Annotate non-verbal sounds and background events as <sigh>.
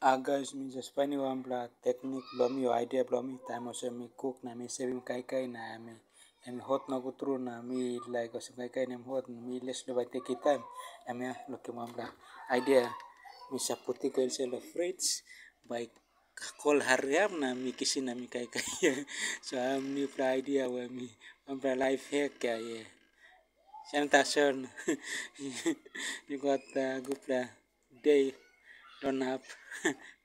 Uh, guys, me just funny one bla technique blom yo idea blom me time also me cook na me save kai kai na me em hot na go through na me like also kai kai nem hot me less do by take time em ya look me bla idea me saputi ko se lo fridge by kol hariam na mi kisi na mi kai kai <laughs> so am ni pra idea wa mi am pra life hack ya ye sanitation <laughs> you got uh, good day Lonap. <laughs>